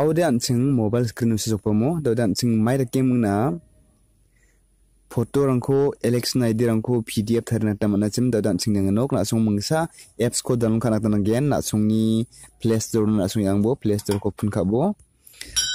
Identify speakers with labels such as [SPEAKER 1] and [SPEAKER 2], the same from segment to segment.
[SPEAKER 1] audian ching mobile screen sujok pomo dodan ching maira kemung na photo rangko election id rangko pdf tharna tamana chim dodan ching nang nok na sung mangsa apps ko d a w n l o a d kana k tan a gen na sungni play store na sung yang bo play store ko p u n k a b o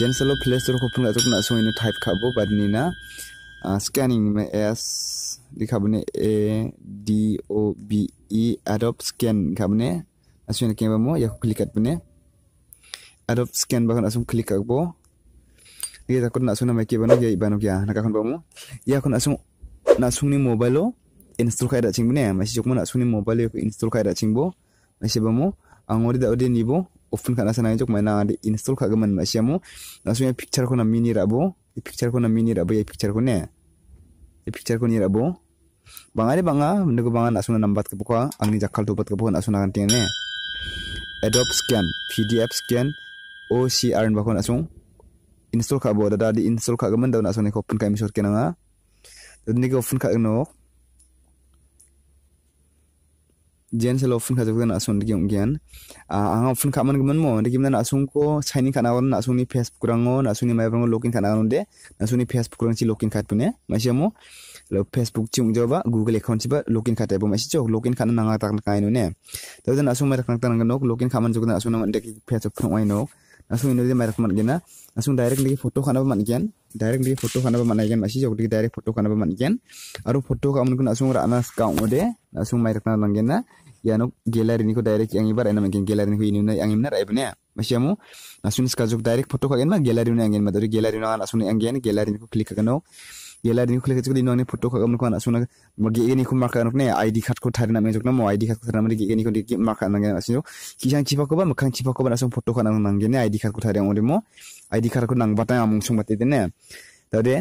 [SPEAKER 1] jen solo play store ko phun l a na sung ino type k a b o badni na scanning me s d i k a b n o a d o b e adopt scan k a b o ne asuna kemamo yakho click at bune adobe scan bahkan langsung klik aku boh iya takut nak suna make bano ya ibano ya ah, nak akan bamu ya aku nak langsung nak mobile lo install kaya dacing cing bune masih cukup nak sung mobile lo install kaya dacing cing bo masih bamu angori da ode ni open kana sana jok mana ada install ka gaman masih amu langsung ya picture ko na mini rabo ya picture ko na mini rabo ya picture ko ne ya picture ko ni rabo banga ni ke bang banga nak sung nambat ke angin jakal tobat ke buka nak sung akan ne. adobe scan pdf scan OCR in bakon asung install ka bo da di install ka gamen da asung ne open ka misor kena nga da ni open ka no jen sel open ka jukena asung de gem gen a ang open ka man gamen mo de gimna asung ko sign in kana na asung ni facebook na asung ni mai lokin login kana wan de asung ni facebook rang chi login ka pune ma mo lo facebook ung jawab google account ba login kata bo masi jo login kana nga tak kainu ne da asung mai tak tak nok login man jukena asung na de facebook kong wai langsung ini dia merek man gena langsung direct lagi foto kan apa man gen direct lagi foto kan apa man gen masih jauh lagi direct foto kan apa man gen aru foto kamu kun langsung rana kau mode langsung merek na man gena ya no gallery ini ko direct yang ibar ena mungkin gallery ini ko ini yang imna rai ya masih amu langsung sekarang direct foto kagen ini gallery yang angin ma dari gallery na langsung ini gallery ini ko klik kagano yela ni khule kachuk dinone foto kha mun kana suna magi ini khum marka ne id card ko thari na me mo id card ko thari na me ni ko di marka na ngi asin jo kisang chipa ko ba makan chipa ko ba asung nangge kana ne id card ko thari ngori mo id card ko nang bata amung sung batte ne tade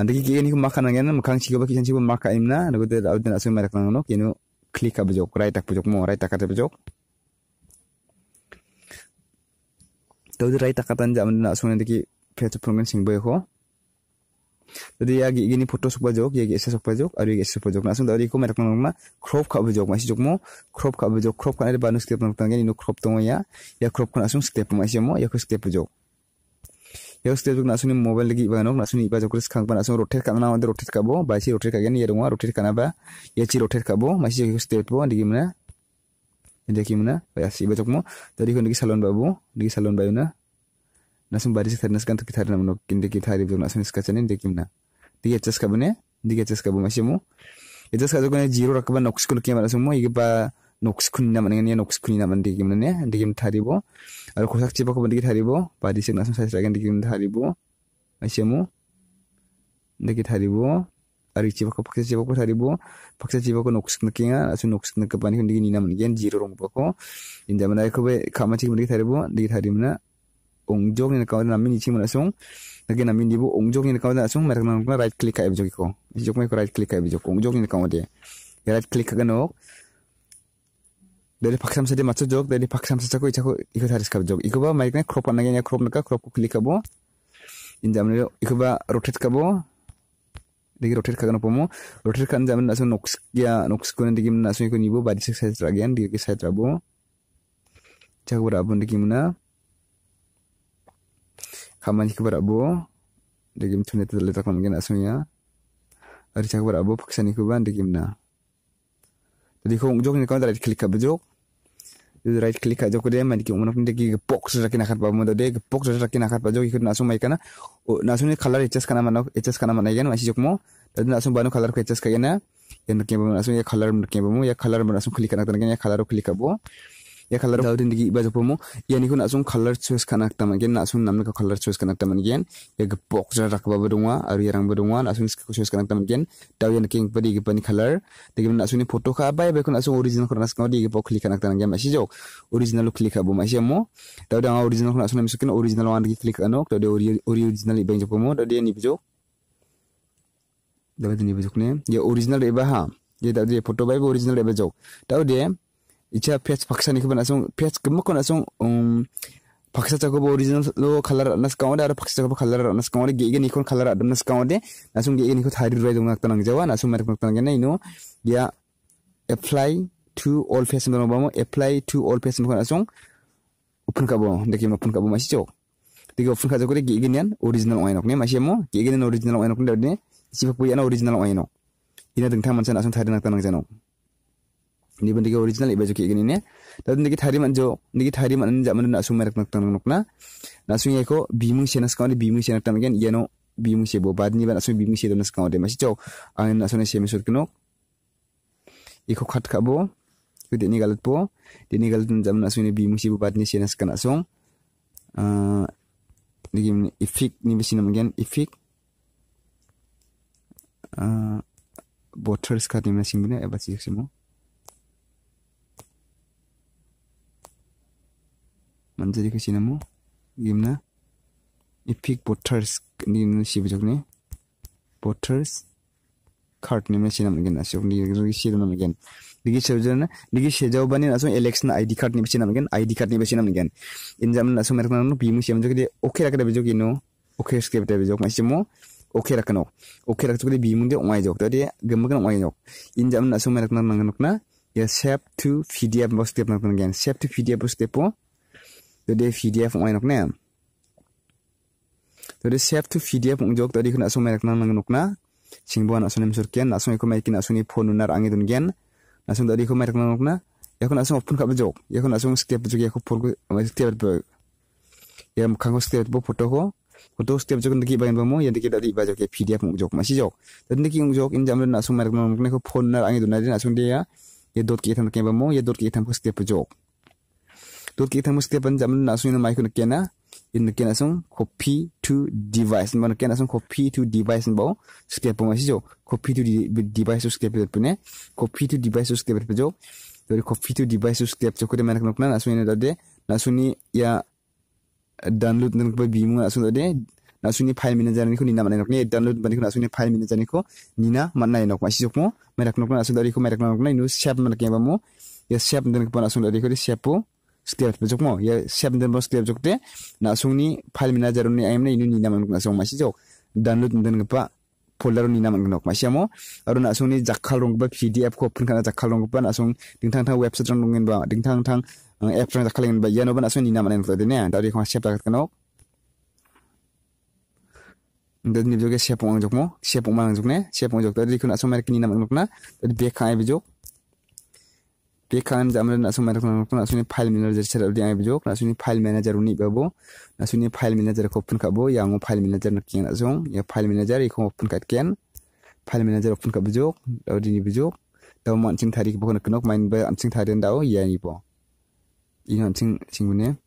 [SPEAKER 1] andagi ah, ki ini khum marka na ngi na makan chipa ba kisang chipa marka imna na ko de auden asung marka na no klik ab jok tak ak jok mo right ak jok Tau di rai tak jam na sung na diki pia tu pengen sing boy ho Jadi ya gini foto sokpa jok, ya gesa sokpa jok, aru gesa sokpa jok. Nasung dari ko merak nang ma crop ka bujok, masih jok mo crop ka bujok, crop kan ada banus step nang tangen ino crop tongo ya, ya crop kan asung step masih mo, ya ko step bujok. Ya step jok nasung ni mobile lagi banok, nasung ni bajok kris kang pan asung rotate kan nang ada rotate kabo, basi rotate kagen ya dong rotate kan apa, ya ci rotate kabo, masih jok step bo, di gimana? Jadi gimana? Ya si bajok mo, dari ko niki salon babu, niki salon bayu na, na sumbadi s e k t a r na skan t u k i t a d i namno u kinde k ki tari bdo na sun iska chane nde kimna d i k i achas kabune d i k i achas kabu mashimu achas k a b u kone jiro rakaba n o k s k u l kiyama na sumo i k e ba n o k s k u n naman e ngani n o k s k u n naman d e g i kimna ne d e kim tari bo aro kosak chiba k u b u d e k i tari h bo badi s e k na sun sai sagan d e kim tari h a bo mashimu d e k i tari h bo ari chiba k u b a k s a chiba ko tari bo paksa chiba k u b a n o k s kna u kinga asu n o k s kna u k a b a n i kundi i ni n a m a n gen jiro rong bako inda mana i ko be kama chiba d i k i tari bo d e k i tari h mana ong jok ni kau na mini chimu na song lagi na mini bu ong jok ni kau na song merek na kau right click kau jok ikau jok mai kau right click kau jok ong jok ni kau dia ya right click kau nok dari paksam saja macam jok dari paksam saja kau ikau ikau harus kau jok ikau ba mai kau crop na kau crop na crop kau klik kau in jam ni ikau ba rotate kau lagi rotate kau nak pomo rotate kan jam ni nasun nox ya nox kau ni lagi nasun ikau ni bu body size lagi an dia size rabu cakup rabu lagi mana kamanya kepada abu degim tunai terletak kon gena asunya ari cak kepada abu paksa niku ban degim na jadi kong jok ni kong dari kaba jok bejok jadi right klik aja kode yang mandi umur pendek gigi box sudah kena kan bawa modal deh gigi box sudah kena kan bajo ikut nasu mai kana oh nasu ni kalah ecas kana mana ecas kana mana ikan masih jokmo tapi nasu baru kalah ke ecas kaya na yang nak kaya bawa nasu ya kalah nak kaya bawa ya kalah nasu klik kana kena kaya kalah klik abu ya color dau den digi iba jopomo yani niku asung color choice kanak teman gen asung namne color choice kanak teman gen ya gepok jarak rakba berdua atau yarang berdua asung ska choice kanak teman gen tahu yang king padi gi pani color tapi asung ini foto ka bai bai kun asung original karena asung di box klik kanak teman gen masih jok original klik abu masih mau tahu dengan original kun asung masukin original wan digi klik anok dau ori original ibang pomo tahu dia ni jauh dapat ini bijok nih, ya original iba ha ya tahu dia foto bai original iba jok tahu dia 이차 피아츠 박사니까 나송 피아츠 금먹고 나송 음 박사 작업 오리지널로 칼라 안나스 강원데 아라 박사 작업 칼라 안나스 강원데 게게 니콘 칼라 nasung 강원데 나송 게게 니코 다리 라이 tenang jawa nasung 나송 마르 tenang 게나 이노 야 apply to all person no bamo apply to all person ko na송 open ka bo open ka masih ma sijo dege open ka jokore ge genian original oinok ne ma siemo ge genian original oinok ne dawde sipa puyana original oinok ina tentang mansan asong thari nak tenang janok ni bentuk original iba joki gini ne dadun nih kita hari jo digi kita hari ja man na su merak nak tang nokna na su ye ko bimu sih naskah ni sih senak tam Iya yeno bimu sih bo bad ni ban su bimung sih donas naskah de Masih jo Angin na sih mesut se Iku iko khat ka bo Ini galat bo ni galat jam na su ne bimu se bo bad ni senas kana song ifik ni besi nam gen ifik ah boters ka ni mesim bune eba 남자들이 가시는 뭐 이름나 이픽 보털스 님은 시부적네 보털스 카트 님은 시나면 게 나시오 니기 시르는 게 니기 세우잖아 니기 세자오바니 나서 엘렉션 아이디 카트 님은 시나면 게 아이디 카트 님은 시나면 게 인자면 나서 메르나는 비무 시험 적이 오케이 라케 되죠 기노 오케이 스크립트 되죠 마시 뭐 오케이 라케노 오케이 라케 적이 비문데 옹아이 적 더디 금먹은 옹아이 적 인자면 나서 메르나는 나 예, 셰프 투 피디아 보스 때 보는 게 셰프 투 피디아 보스 때 보. jadi video pung ainok ne jadi save to video pung jok tadi kena sum merek nang nangok na singbo anak sunem surkian nak sum iku merek nak suni phone nunar angi dun gen nak sum tadi ku merek nangok na ya kuna sum open kap jok ya kuna sum setiap jok ya ku pur eh, setiap jok ya ku setiap jok foto ko foto setiap jok ndiki bayan bamo ya ndiki dadi bajok ya pdf mung jok masih jok dan ndiki mung jok injam nak sum merek nangok ne ko phone unar angi dun na nak sum dia ya dot ki tham ke bamo ya dot ki tham ku setiap jok to ki thang mus kepan jam na sun mai kun kena in the kena sun copy to device man kena sun copy to device bo skep ma si jo copy to device us kep pe ne copy to device us kep pe jo to copy to device us kep jo ko de man kun na sun da de na sun ya download nang pe bi mu na sun da de na sun file min jan ni ko ni na man nok ne download ban ni ko na sun file min jan ni ko ni na man nai nok ma si jo ko ma rak nok na sun da ri ko ma rak nok na nu shap man ke ba mo ya shap den ko na sun da ri ko shapo skrepjok mo ya siap den bo skrepjok te na sung ni file manager ni aim na inu ni naman na sung ma si jok download den pa folder ni naman nok ma siamo aru na sung ni jakhal rong ba pdf ko print kana jakhal rong ba na sung ding thang thang website rong ngin ba ding thang thang app rong jakhal ngin ba ya no ba na sung ni naman en ko de ne dari ko siap ta kana dan ni joge siap ong jok mo siap ong ma jok ne siap ong jok ta dari ko na sung mer ni naman nok na dari be khai bi jok bekan zaman nak semua nak nak nak sini file manager cerita dia ambil jok nak sini file manager unik babo nak sini file manager aku open kabo yang aku file manager nak kian nak zong ya file manager aku open kat kian file manager open kabo jok atau dini bijok tahu mana cing tarik bukan kenok main ber ancing tarik dan tahu ya ni po ini ancing cing mana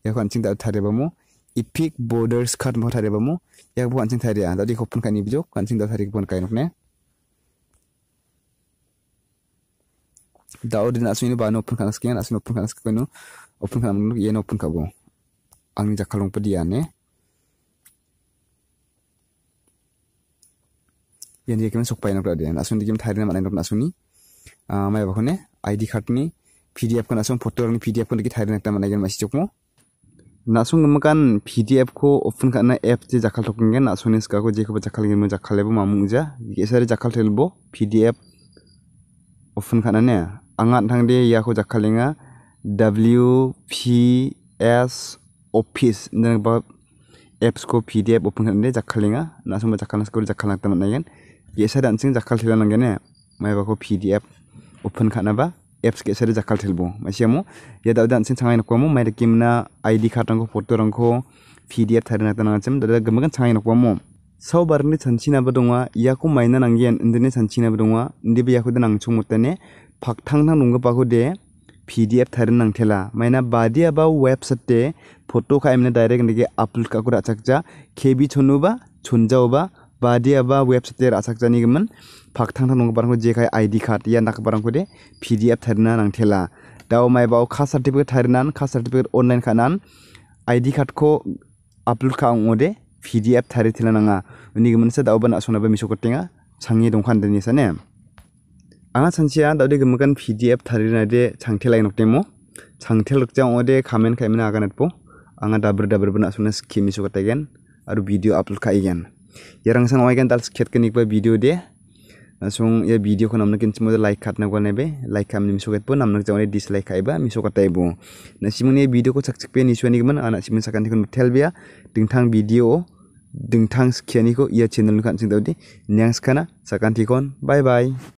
[SPEAKER 1] ya aku ancing tahu tarik bamo epic borders card mau tarik bamo ya aku ancing tarik ya tadi aku open kan ini bijok ancing tahu tarik bukan kain nak ne दाउदिन आसुनि बानो open खाना सकियान आसुनि ओपन खाना सकिनो ओपन खाना मनु येन ओपन खाबो आंनि जाखालं पदियाने येन येकेम सक पायना प्रादे आसुनि दिगेम थाइरिना मानाय नप आसुनि आ माय बखने आईडी कार्डनि PDF kan asung foto ni PDF kan kita hari nanti mana yang masih cukup nasung gemakan PDF ko open karena app je jakal tokong kan nasung ni sekarang ko je ko jakal ni jakal lebo mamung ja biasa jakal telbo PDF open karena ne angat thang de ya khu jakhalinga WPS office nang ba apps ko pdf open kan de jakhalinga na sum jakhalna skul jakhalna tamat nayan yesa dan sing jakhal thila nang gane mai ba ko pdf open khana ba apps ke sare jakhal thilbo masiamu ya da dan sing changai nakomu mai de kimna id khatang ko photo rang ko pdf tharina tanang chim da gamagan changai nakomu ಸೌಬಾರ್ನಿ ಸಂಚಿನ ಬದುವ ಯಾಕು ಮೈನ ನಂಗೆ ಇಂದಿನ ಸಂಚಿನ ಬದುವ ಇಂದಿಬಿ ಯಾಕುದ ನಂಗೆ ಚುಮುತ್ತನೆ paktang nang nungga paku de pdf tharin nang thela maina badi aba website te photo kha emne direct nege upload ka kura chakja kb chonu ba chunjao ba badi aba website ra chakja ni gman paktang nang nungga parang je khai id card ya nak parang ko de pdf tharina nang thela दाव माइबाव खा certificate थारिनान खा certificate online खानान ID कार्डखौ upload खाङोदे P D F थारि थेला नाङा उनिगमोनसो दावबा नासनाबो मिस'करतेङा सांनि दंखान्दोनि साने anga sansia dawde gimikan pdf tarina demo. changthelai nokdemo changthelokjang ode comment kamen akan po anga dabur dabur bana suna skimi sukatagen aru video upload kaigen yarang sang waigen dal sketkenik ba video de langsung ya video ko namna kinchi mode like khatna go nebe like kam ni misuket po namna jawne dislike kaiba misukatai bo na simun ye video ko chakchik pen ni swani gman ana simun sakan tikun telbia dingthang video dingthang sekian ko ya channel kan sing dawdi nyang skana sakan tikon bye bye